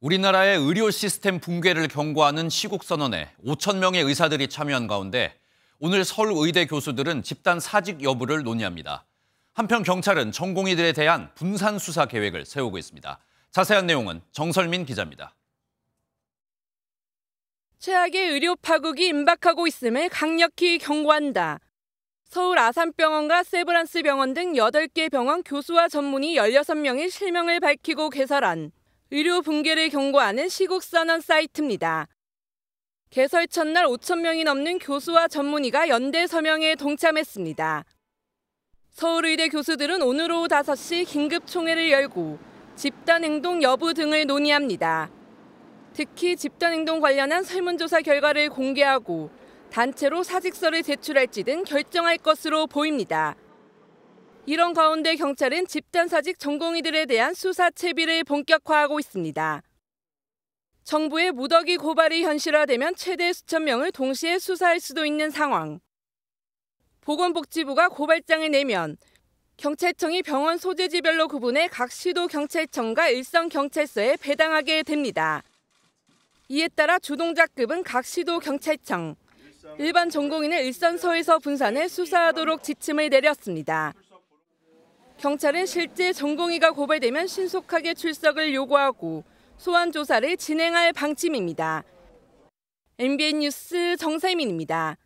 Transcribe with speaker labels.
Speaker 1: 우리나라의 의료 시스템 붕괴를 경고하는 시국선언에 5천 명의 의사들이 참여한 가운데 오늘 서울의대 교수들은 집단 사직 여부를 논의합니다. 한편 경찰은 전공의들에 대한 분산 수사 계획을 세우고 있습니다. 자세한 내용은 정설민 기자입니다.
Speaker 2: 최악의 의료 파국이 임박하고 있음을 강력히 경고한다. 서울 아산병원과 세브란스병원 등 8개 병원 교수와 전문의 16명이 실명을 밝히고 개설한 의료 붕괴를 경고하는 시국선언 사이트입니다. 개설 첫날 5천 명이 넘는 교수와 전문의가 연대 서명에 동참했습니다. 서울의대 교수들은 오늘 오후 5시 긴급 총회를 열고 집단 행동 여부 등을 논의합니다. 특히 집단 행동 관련한 설문조사 결과를 공개하고 단체로 사직서를 제출할지 등 결정할 것으로 보입니다. 이런 가운데 경찰은 집단사직 전공의들에 대한 수사 채비를 본격화하고 있습니다. 정부의 무더기 고발이 현실화되면 최대 수천 명을 동시에 수사할 수도 있는 상황. 보건복지부가 고발장을 내면 경찰청이 병원 소재지별로 구분해 각 시도 경찰청과 일선 경찰서에 배당하게 됩니다. 이에 따라 주동자급은 각 시도 경찰청, 일반 전공인을 일선서에서 분산해 수사하도록 지침을 내렸습니다. 경찰은 실제 전공의가 고발되면 신속하게 출석을 요구하고 소환 조사를 진행할 방침입니다. MBN 뉴스 정세민입니다.